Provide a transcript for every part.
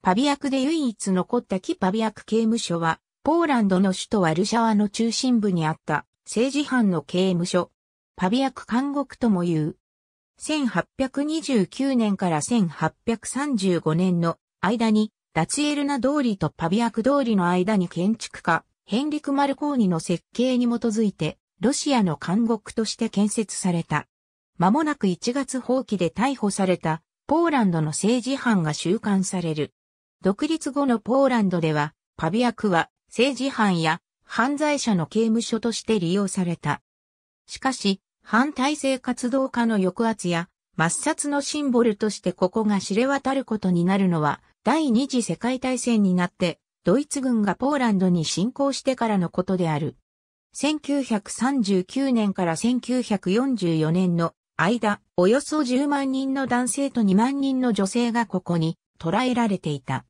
パビアクで唯一残ったキパビアク刑務所は、ポーランドの首都ワルシャワの中心部にあった政治犯の刑務所。パビアク監獄とも言う。1829年から1835年の間に、ダツエルナ通りとパビアク通りの間に建築家、ヘンリク・マルコーニの設計に基づいて、ロシアの監獄として建設された。間もなく1月放棄で逮捕された、ポーランドの政治犯が収監される。独立後のポーランドでは、パビアクは政治犯や犯罪者の刑務所として利用された。しかし、反体制活動家の抑圧や抹殺のシンボルとしてここが知れ渡ることになるのは、第二次世界大戦になって、ドイツ軍がポーランドに侵攻してからのことである。1939年から1944年の間、およそ10万人の男性と2万人の女性がここに捉えられていた。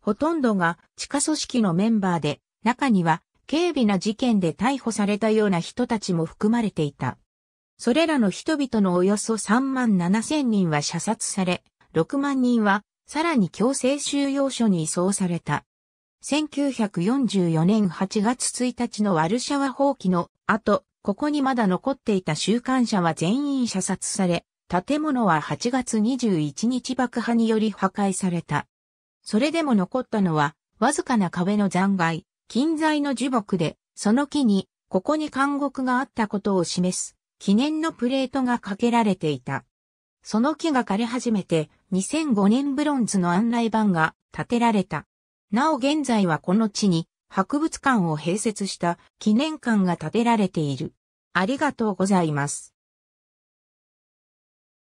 ほとんどが地下組織のメンバーで、中には軽微な事件で逮捕されたような人たちも含まれていた。それらの人々のおよそ3万7千人は射殺され、6万人はさらに強制収容所に移送された。1944年8月1日のワルシャワ放棄の後、ここにまだ残っていた週刊者は全員射殺され、建物は8月21日爆破により破壊された。それでも残ったのは、わずかな壁の残骸、金材の樹木で、その木に、ここに監獄があったことを示す、記念のプレートがかけられていた。その木が枯れ始めて、2005年ブロンズの案内板が建てられた。なお現在はこの地に、博物館を併設した記念館が建てられている。ありがとうございます。